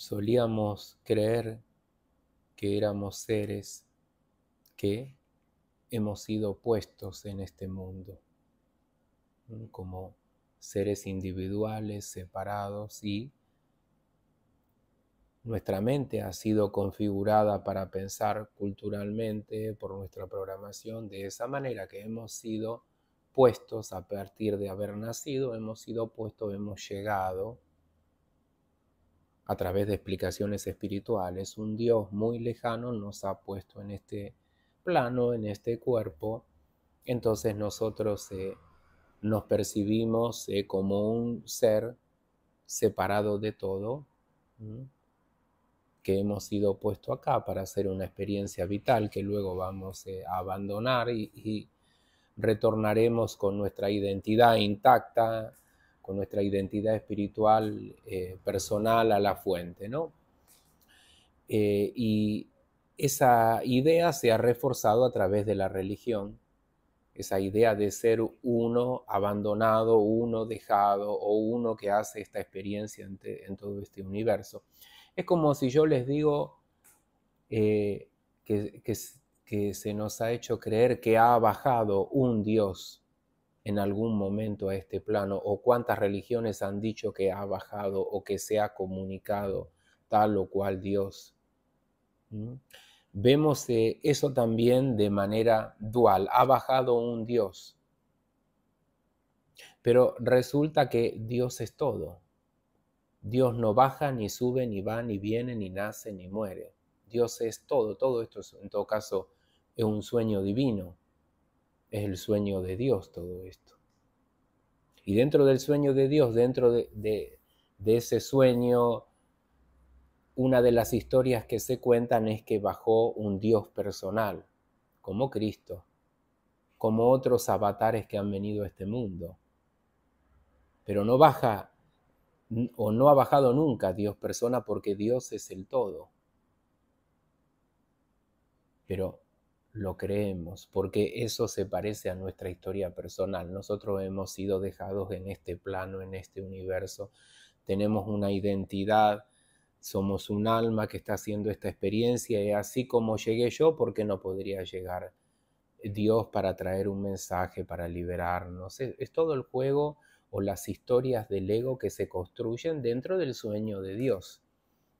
solíamos creer que éramos seres que hemos sido puestos en este mundo, como seres individuales, separados y nuestra mente ha sido configurada para pensar culturalmente por nuestra programación de esa manera que hemos sido puestos a partir de haber nacido, hemos sido puestos, hemos llegado a través de explicaciones espirituales, un Dios muy lejano nos ha puesto en este plano, en este cuerpo, entonces nosotros eh, nos percibimos eh, como un ser separado de todo, que hemos sido puesto acá para hacer una experiencia vital que luego vamos eh, a abandonar y retornaremos con nuestra identidad intacta, con nuestra identidad espiritual eh, personal a la fuente, ¿no? Eh, y esa idea se ha reforzado a través de la religión, esa idea de ser uno abandonado, uno dejado o uno que hace esta experiencia en, todo este universo. Es como si yo les digo eh, que, que se nos ha hecho creer que ha bajado un Dios en algún momento a este plano o cuántas religiones han dicho que ha bajado o que se ha comunicado tal o cual Dios. Vemos eh, eso también de manera dual. Ha bajado un Dios, pero resulta que Dios es todo. Dios no baja, ni sube, ni va, ni viene, ni nace, ni muere. Dios es todo. Todo esto es, en todo caso, es un sueño divino. Es el sueño de Dios todo esto. Y dentro del sueño de Dios, dentro de, ese sueño, una de las historias que se cuentan es que bajó un Dios personal, como Cristo, como otros avatares que han venido a este mundo. Pero no baja o no ha bajado nunca Dios persona porque Dios es el todo. Pero lo creemos, porque eso se parece a nuestra historia personal. Nosotros hemos sido dejados en este plano, en este universo. Tenemos una identidad, somos un alma que está haciendo esta experiencia y así como llegué yo, ¿por qué no podría llegar Dios para traer un mensaje, para liberarnos? Es, es todo el juego o las historias del ego que se construyen dentro del sueño de Dios,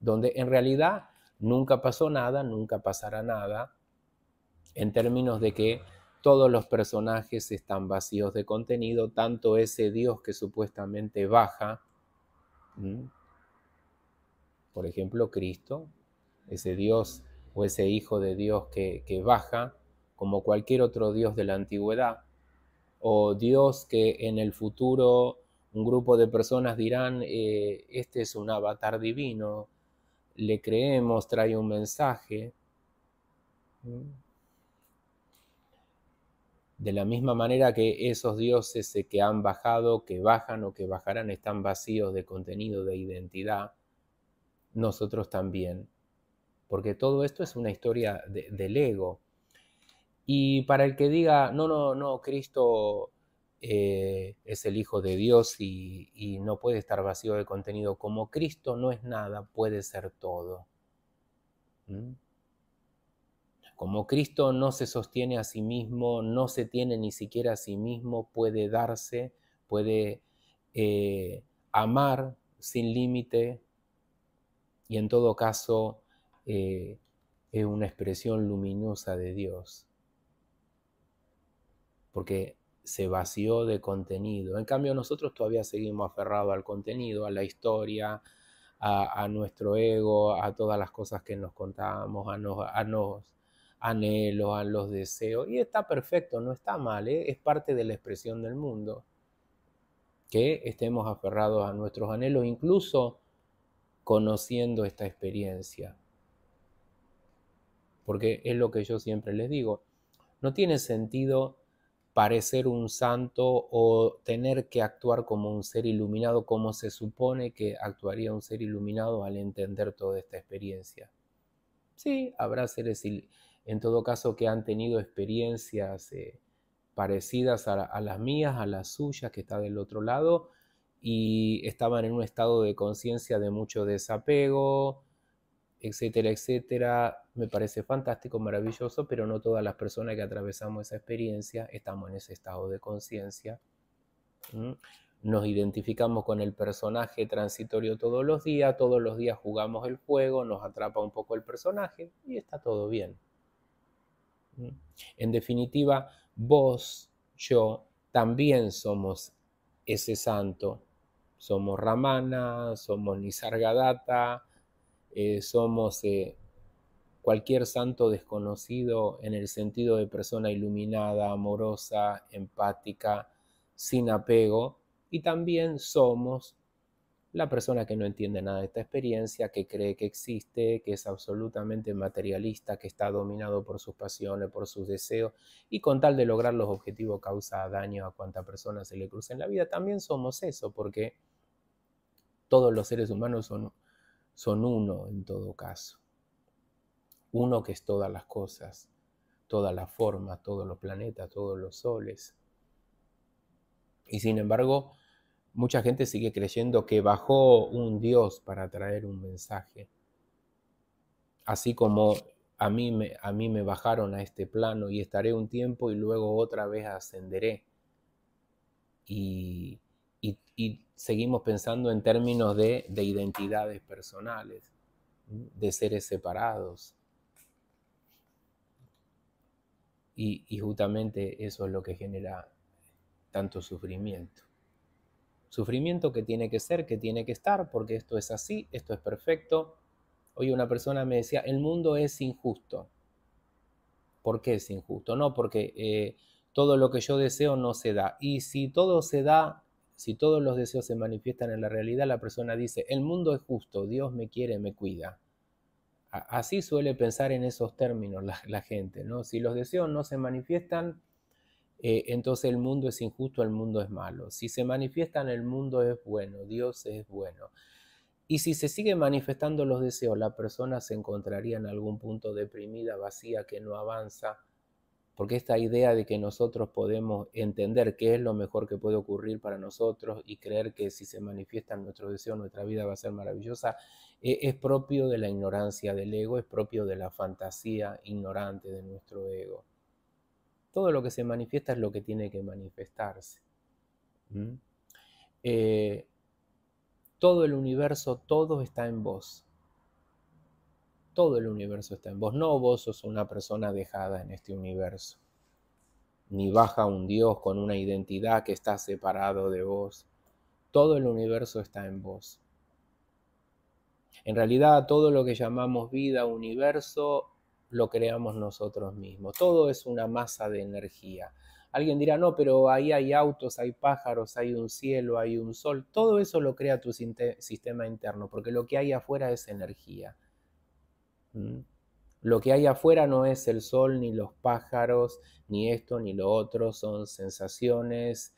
donde en realidad nunca pasó nada, nunca pasará nada en términos de que todos los personajes están vacíos de contenido, tanto ese dios que supuestamente baja, por ejemplo Cristo, ese dios o ese hijo de Dios que, baja, como cualquier otro dios de la antigüedad, o dios que en el futuro un grupo de personas dirán, eh, este es un avatar divino, le creemos, trae un mensaje de la misma manera que esos dioses eh, que han bajado, que bajan o que bajarán están vacíos de contenido, de identidad, nosotros también. Porque todo esto es una historia del ego. Y para el que diga, no, no, no, Cristo eh, es el Hijo de Dios y, no puede estar vacío de contenido, como Cristo no es nada, puede ser todo. ¿Mm? Como Cristo no se sostiene a sí mismo, no se tiene ni siquiera a sí mismo, puede darse, puede eh, amar sin límite y en todo caso eh, es una expresión luminosa de Dios, porque se vació de contenido. En cambio nosotros todavía seguimos aferrados al contenido, a la historia, a, nuestro ego, a todas las cosas que nos contamos, a, nosotros anhelos, a los deseos. Y está perfecto, no está mal, ¿eh? es parte de la expresión del mundo. Que estemos aferrados a nuestros anhelos, incluso conociendo esta experiencia. Porque es lo que yo siempre les digo, no tiene sentido parecer un santo o tener que actuar como un ser iluminado, como se supone que actuaría un ser iluminado al entender toda esta experiencia. Sí, habrá seres en todo caso que han tenido experiencias eh, parecidas a, las mías, a las suyas, que está del otro lado, y estaban en un estado de conciencia de mucho desapego, etcétera, etcétera. Me parece fantástico, maravilloso, pero no todas las personas que atravesamos esa experiencia estamos en ese estado de conciencia. nos identificamos con el personaje transitorio todos los días, todos los días jugamos el juego, nos atrapa un poco el personaje y está todo bien. En definitiva, vos, yo, también somos ese santo. Somos Ramana, somos Nisargadatta, eh, somos eh, cualquier santo desconocido en el sentido de persona iluminada, amorosa, empática, sin apego. Y también somos la persona que no entiende nada de esta experiencia, que cree que existe, que es absolutamente materialista, que está dominado por sus pasiones, por sus deseos, y con tal de lograr los objetivos causa daño a cuanta persona se le cruce en la vida. También somos eso, porque todos los seres humanos son, son uno en todo caso. Uno que es todas las cosas, todas las formas, todos los planetas, todos los soles. Y sin embargo, Mucha gente sigue creyendo que bajó un Dios para traer un mensaje. Así como a mí, me, bajaron a este plano y estaré un tiempo y luego otra vez ascenderé. Y, seguimos pensando en términos de, identidades personales, de seres separados. Y, y, justamente eso es lo que genera tanto sufrimiento. Sufrimiento que tiene que ser, que tiene que estar, porque esto es así, esto es perfecto. Hoy una persona me decía, el mundo es injusto. ¿Por qué es injusto? No, porque eh, todo lo que yo deseo no se da. Y si todo se da, si todos los deseos se manifiestan en la realidad, la persona dice, el mundo es justo, Dios me quiere, me cuida. Así suele pensar en esos términos la, la, gente, ¿no? Si los deseos no se manifiestan, eh, entonces el mundo es injusto, el mundo es malo. Si se manifiesta en el mundo es bueno, Dios es bueno. Y si se siguen manifestando los deseos, la persona se encontraría en algún punto deprimida, vacía, que no avanza, porque esta idea de que nosotros podemos entender qué es lo mejor que puede ocurrir para nosotros y creer que si se manifiestan nuestros deseos nuestra vida va a ser maravillosa, eh, es propio de la ignorancia del ego, es propio de la fantasía ignorante de nuestro ego todo lo que se manifiesta es lo que tiene que manifestarse. Mm. Eh, todo el universo, todo está en vos. Todo el universo está en vos. No vos sos una persona dejada en este universo. Ni baja un Dios con una identidad que está separado de vos. Todo el universo está en vos. En realidad, todo lo que llamamos vida, universo, lo creamos nosotros mismos. Todo es una masa de energía. Alguien dirá, no, pero ahí hay autos, hay pájaros, hay un cielo, hay un sol. Todo eso lo crea tu sistema interno, porque lo que hay afuera es energía. ¿Mm? Lo que hay afuera no es el sol, ni los pájaros, ni esto, ni lo otro. Son sensaciones,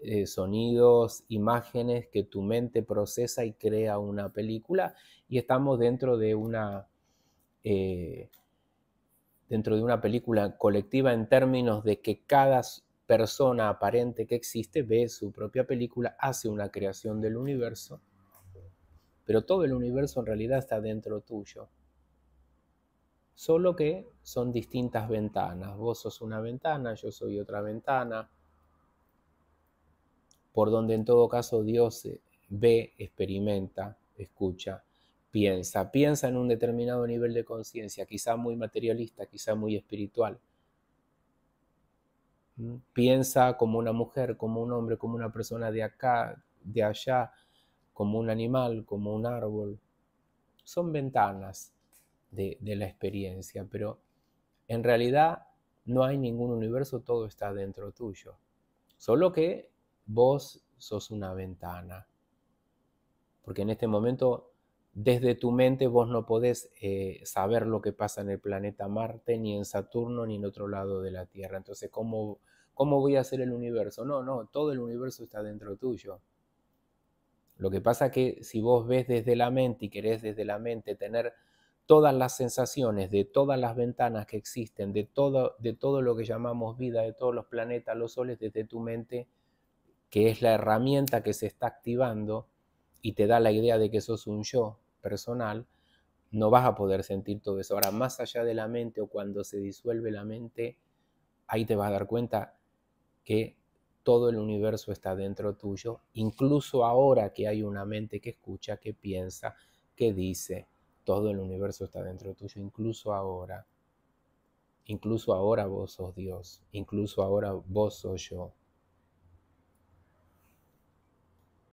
eh, sonidos, imágenes que tu mente procesa y crea una película. Y estamos dentro de una... Eh, dentro de una película colectiva en términos de que cada persona aparente que existe ve su propia película, hace una creación del universo, pero todo el universo en realidad está dentro tuyo. Solo que son distintas ventanas. Vos sos una ventana, yo soy otra ventana, por donde en todo caso Dios eh, ve, experimenta, escucha piensa, piensa en un determinado nivel de conciencia, quizá muy materialista, quizá muy espiritual. Mm, piensa como una mujer, como un hombre, como una persona de acá, de allá, como un animal, como un árbol. Son ventanas de, la experiencia, pero en realidad no hay ningún universo, todo está dentro tuyo. Solo que vos sos una ventana. Porque en este momento desde tu mente vos no podés eh, saber lo que pasa en el planeta Marte, ni en Saturno, ni en otro lado de la Tierra. Entonces, ¿cómo, cómo voy a hacer el universo? No, no, todo el universo está dentro tuyo. Lo que pasa que si vos ves desde la mente y querés desde la mente tener todas las sensaciones de todas las ventanas que existen, de todo, de todo lo que llamamos vida, de todos los planetas, los soles, desde tu mente, que es la herramienta que se está activando y te da la idea de que sos un yo, personal, no vas a poder sentir todo eso. Ahora, más allá de la mente o cuando se disuelve la mente, ahí te vas a dar cuenta que todo el universo está dentro tuyo, incluso ahora que hay una mente que escucha, que piensa, que dice, todo el universo está dentro tuyo, incluso ahora. Incluso ahora vos sos Dios, incluso ahora vos sos yo.